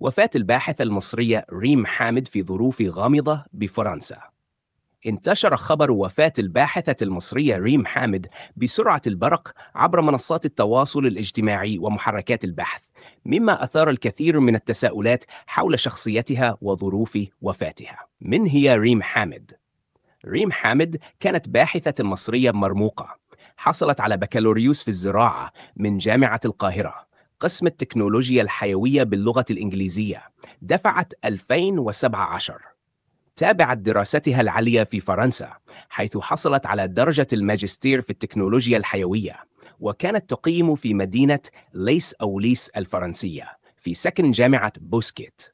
وفاة الباحثة المصرية ريم حامد في ظروف غامضة بفرنسا. انتشر خبر وفاة الباحثة المصرية ريم حامد بسرعة البرق عبر منصات التواصل الاجتماعي ومحركات البحث، مما أثار الكثير من التساؤلات حول شخصيتها وظروف وفاتها. من هي ريم حامد؟ ريم حامد كانت باحثة مصرية مرموقة، حصلت على بكالوريوس في الزراعة من جامعة القاهرة، قسم التكنولوجيا الحيوية باللغة الإنجليزية دفعت 2017 تابعت دراستها العليا في فرنسا حيث حصلت على درجة الماجستير في التكنولوجيا الحيوية وكانت تقيم في مدينة ليس أو ليس الفرنسية في سكن جامعة بوسكيت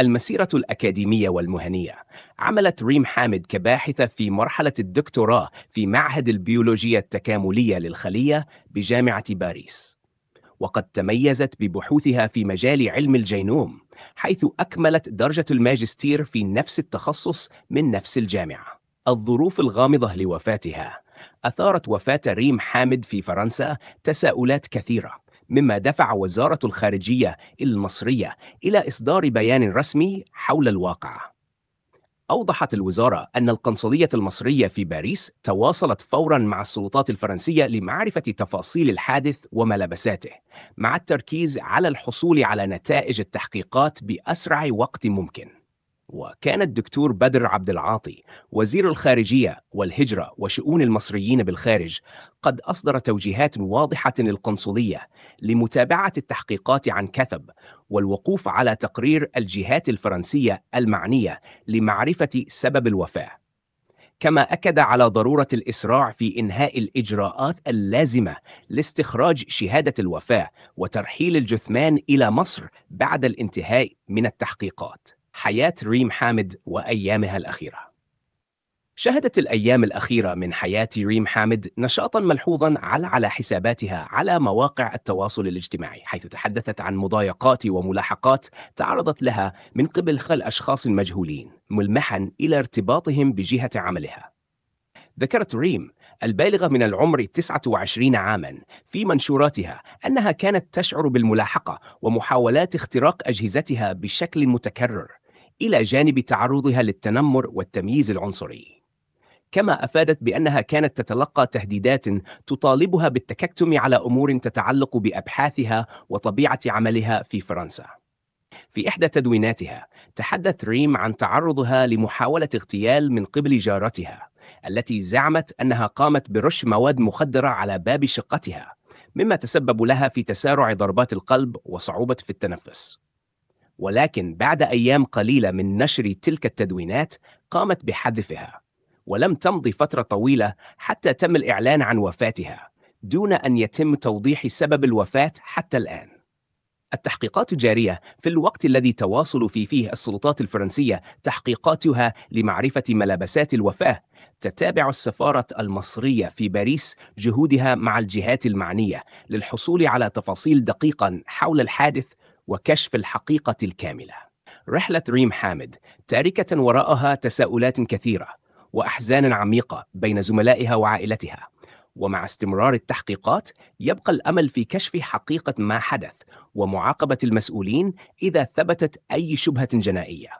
المسيرة الأكاديمية والمهنية عملت ريم حامد كباحثة في مرحلة الدكتوراه في معهد البيولوجيا التكاملية للخلية بجامعة باريس وقد تميزت ببحوثها في مجال علم الجينوم حيث أكملت درجة الماجستير في نفس التخصص من نفس الجامعة الظروف الغامضة لوفاتها أثارت وفاة ريم حامد في فرنسا تساؤلات كثيرة مما دفع وزارة الخارجية المصرية إلى إصدار بيان رسمي حول الواقع أوضحت الوزارة أن القنصلية المصرية في باريس تواصلت فورا مع السلطات الفرنسية لمعرفة تفاصيل الحادث وملابساته، مع التركيز على الحصول على نتائج التحقيقات بأسرع وقت ممكن. وكان الدكتور بدر عبد العاطي وزير الخارجية والهجرة وشؤون المصريين بالخارج قد أصدر توجيهات واضحة للقنصلية لمتابعة التحقيقات عن كثب والوقوف على تقرير الجهات الفرنسية المعنية لمعرفة سبب الوفاة كما أكد على ضرورة الإسراع في إنهاء الإجراءات اللازمة لاستخراج شهادة الوفاة وترحيل الجثمان إلى مصر بعد الانتهاء من التحقيقات حياة ريم حامد وأيامها الأخيرة شهدت الأيام الأخيرة من حياة ريم حامد نشاطا ملحوظا على على حساباتها على مواقع التواصل الاجتماعي حيث تحدثت عن مضايقات وملاحقات تعرضت لها من قبل خل أشخاص مجهولين ملمحا إلى ارتباطهم بجهة عملها ذكرت ريم البالغة من العمر 29 عاما في منشوراتها أنها كانت تشعر بالملاحقة ومحاولات اختراق أجهزتها بشكل متكرر إلى جانب تعرضها للتنمر والتمييز العنصري. كما أفادت بأنها كانت تتلقى تهديدات تطالبها بالتكتم على أمور تتعلق بأبحاثها وطبيعة عملها في فرنسا. في إحدى تدويناتها، تحدث ريم عن تعرضها لمحاولة اغتيال من قبل جارتها، التي زعمت أنها قامت برش مواد مخدرة على باب شقتها، مما تسبب لها في تسارع ضربات القلب وصعوبة في التنفس. ولكن بعد أيام قليلة من نشر تلك التدوينات قامت بحذفها ولم تمض فترة طويلة حتى تم الإعلان عن وفاتها دون أن يتم توضيح سبب الوفاة حتى الآن التحقيقات الجارية في الوقت الذي تواصل في فيه السلطات الفرنسية تحقيقاتها لمعرفة ملابسات الوفاة تتابع السفارة المصرية في باريس جهودها مع الجهات المعنية للحصول على تفاصيل دقيقة حول الحادث وكشف الحقيقة الكاملة. رحلة ريم حامد تاركة وراءها تساؤلات كثيرة وأحزان عميقة بين زملائها وعائلتها. ومع استمرار التحقيقات يبقى الأمل في كشف حقيقة ما حدث ومعاقبة المسؤولين إذا ثبتت أي شبهة جنائية.